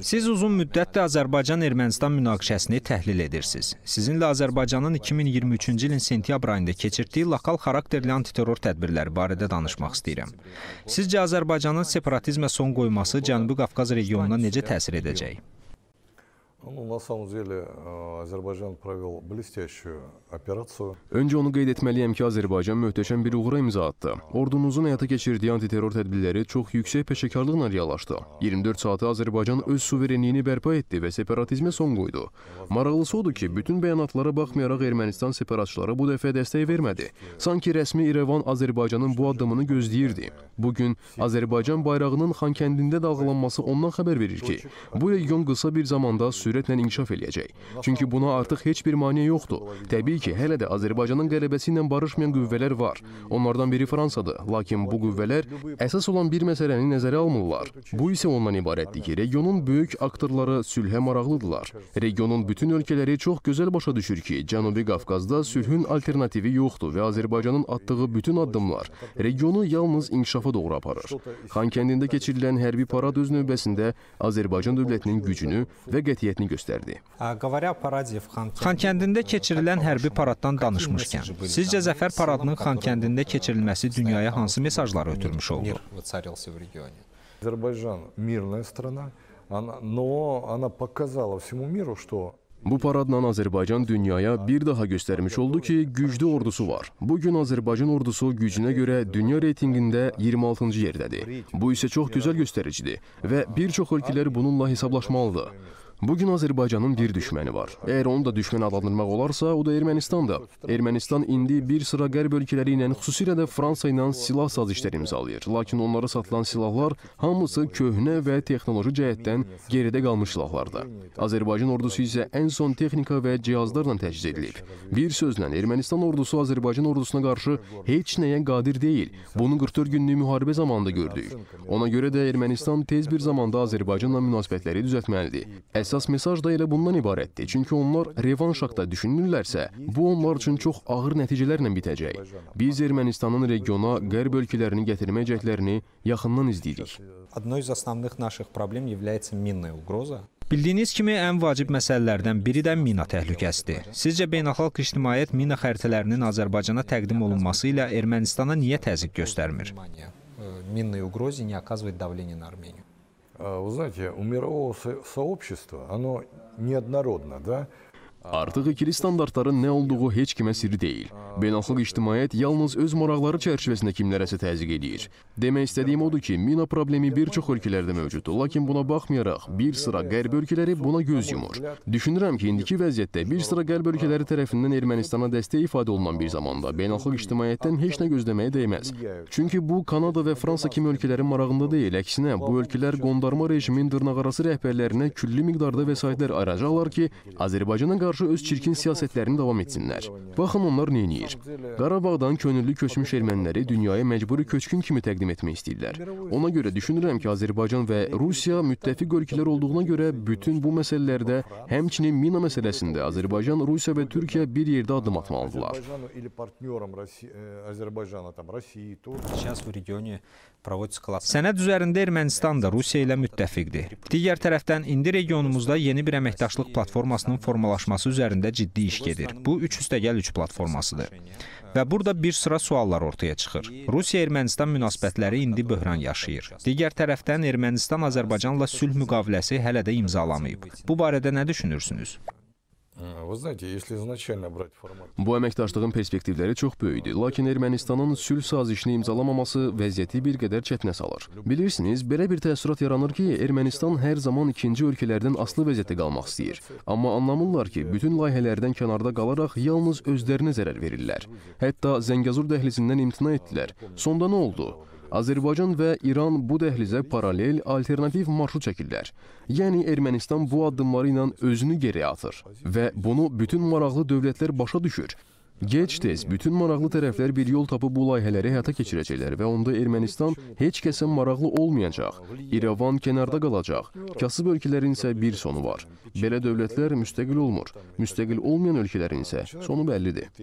Siz uzun müddətdir Azərbaycan-Ermənistan münaqişəsini təhlil edirsiniz. Sizinlə Azərbaycanın 2023-cü ilin sentyabr ayında keçirdiyi lokal xarakterli antiterror tədbirləri barədə danışmaq istəyirəm. Sizcə Azərbaycanın separatizmə son qoyması Cənubi Qafqaz regionuna necə təsir edəcək? Ну, на самом деле, Azərbaycan э, провел блестящую операцию. Öncə onu qeyd etməliyəm ki, Azərbaycan möhtəşəm bir uğura imza attı. Ordumuzun həyata keçirdiyi antiterror tədbirləri çox yüksək peşəkarlıqla reallaşdı. 24 saata Azərbaycan öz suverenliyini bərpa etdi və separatizmə son qoydu. Maraqlısı odur ki, bütün bəyanatlara baxmayaraq Ermənistan separatçılara bu dəfə dəstək vermədi. Sanki rəsmi İrəvan Azərbaycanın bu addımını gözləyirdi. Bu gün Azərbaycan bayrağının Xankəndində dalğalanması ondan xəbər verir ki, bu region qısa bir zamanda sürə sürətlə inkişaf eləyəcək. Çünki buna artıq heç bir mane yoxdur. Təbii ki, hələ də Azərbaycanın qələbəsi ilə barışmayan qüvvələr var. Onlardan biri Fransadır, lakin bu qüvvələr əsas olan bir məsələni nəzərə almırlar. Bu isə ondan ibarətdir ki, regionun böyük aktorları sülhə maraqlıdırlar. Regionun bütün ölkələri çox gözəl başa düşür ki, Cənubi Qafqazda sülhün alternativi yoxdur və Azərbaycanın atdığı bütün addımlar regionu yalnız inkişafa doğru aparır. Xankəndində keçirilən hərbi parad öz növbəsində Azərbaycan dövlətinin gücünü və qətiyyətini fəaliyyətini göstərdi. Xankəndində keçirilən hərbi paraddan danışmışkən, sizcə Zəfər paradının Xankəndində keçirilməsi dünyaya hansı mesajları ötürmüş oldu? Azərbaycan mirная страна, но она показала всему миру, что Bu paradla Azərbaycan dünyaya bir daha göstərmiş oldu ki, güclü ordusu var. Bu gün Azərbaycan ordusu gücünə görə dünya reytinqində 26-cı yerdədir. Bu isə çox gözəl göstəricidir və bir çox ölkələr bununla hesablaşmalıdır. Bu gün Azərbaycanın bir düşməni var. Əgər onu da düşmən adlandırmaq olarsa, o da Ermənistandır. Ermənistan indi bir sıra qərb ölkələri ilə, xüsusilə də Fransa ilə silah sazişləri imzalayır. Lakin onlara satılan silahlar hamısı köhnə və texnoloji cəhətdən geridə qalmış silahlardır. Azərbaycan ordusu isə ən son texnika və cihazlarla təchiz edilib. Bir sözlə Ermənistan ordusu Azərbaycan ordusuna qarşı heç nəyə qadir deyil. Bunu 44 günlük müharibə zamanında gördük. Ona görə də Ermənistan tez bir zamanda Azərbaycanla münasibətləri düzəltməlidir. Əsas mesaj da elə bundan ibarətdir. Çünki onlar revanş haqda düşünürlərsə, bu onlar üçün çox ağır nəticələrlə bitəcək. Biz Ermənistanın regiona qərb ölkələrini gətirməyəcəklərini yaxından izləyirik. Одной из основных наших проблем является минная угроза. Bildiyiniz kimi, ən vacib məsələlərdən biri də mina təhlükəsidir. Sizcə, beynəlxalq ictimaiyyət mina xəritələrinin Azərbaycana təqdim olunması ilə Ermənistana niyə təzyiq göstərmir? Minli ugrozi э, не оказывает давление на Армению. Э, вы знаете, у мирового сообщества, оно неоднородно, да? Artıq ikili standartların nə olduğu heç kimə sirri deyil. Beynəlxalq ictimaiyyət yalnız öz maraqları çərçivəsində kimlərəsə təzyiq edir. Demək istədiyim odur ki, mina problemi bir çox ölkələrdə mövcuddur, lakin buna baxmayaraq bir sıra qərb ölkələri buna göz yumur. Düşünürəm ki, indiki vəziyyətdə bir sıra qərb ölkələri tərəfindən Ermənistana dəstək ifadə olunan bir zamanda beynəlxalq ictimaiyyətdən heç nə gözləməyə dəyməz. Çünki bu Kanada və Fransa kimi ölkələrin marağında deyil, əksinə bu ölkələr qondarma rejimin dırnaqarası rəhbərlərinə külli miqdarda vəsaitlər ayıracaqlar ki, Azərbaycana qarşı qarşı öz çirkin siyasətlərini davam etsinlər. Baxın onlar nə edir? Qarabağdan könüllü köçmüş erməniləri dünyaya məcburi köçkün kimi təqdim etmək istəyirlər. Ona görə düşünürəm ki, Azərbaycan və Rusiya müttəfiq ölkələr olduğuna görə bütün bu məsələlərdə, həmçinin mina məsələsində Azərbaycan, Rusiya və Türkiyə bir yerdə adım atmalıdırlar. Sənəd e, üzərində Ermənistan da Rusiya ilə müttəfiqdir. Digər tərəfdən indi regionumuzda yeni bir əməkdaşlıq platformasının formalaşması forması üzərində ciddi iş gedir. Bu 3 üstəgəl 3 platformasıdır. Və burada bir sıra suallar ortaya çıxır. Rusiya-Ermənistan münasibətləri indi böhran yaşayır. Digər tərəfdən Ermənistan Azərbaycanla sülh müqaviləsi hələ də imzalamayıb. Bu barədə nə düşünürsünüz? Bu əməkdaşlığın perspektivləri çox böyükdür, lakin Ermənistanın sülh sazişini imzalamaması vəziyyəti bir qədər çətinə salır. Bilirsiniz, belə bir təəssürat yaranır ki, Ermənistan hər zaman ikinci ölkələrdən aslı vəziyyətdə qalmaq istəyir. Amma anlamırlar ki, bütün layihələrdən kənarda qalaraq yalnız özlərinə zərər verirlər. Hətta Zəngəzur dəhlizindən imtina etdilər. Sonda nə oldu? Azərbaycan və İran bu dəhlizə paralel alternativ marşrut çəkirlər. Yəni Ermənistan bu addımları ilə özünü geriyə atır və bunu bütün maraqlı dövlətlər başa düşür. Gec-tez bütün maraqlı tərəflər bir yol tapıb bu layihələri həyata keçirəcəklər və onda Ermənistan heç kəsə maraqlı olmayacaq. İrəvan kənarda qalacaq. Kasıb ölkələrin isə bir sonu var. Belə dövlətlər müstəqil olmur. Müstəqil olmayan ölkələrin isə sonu bəllidir.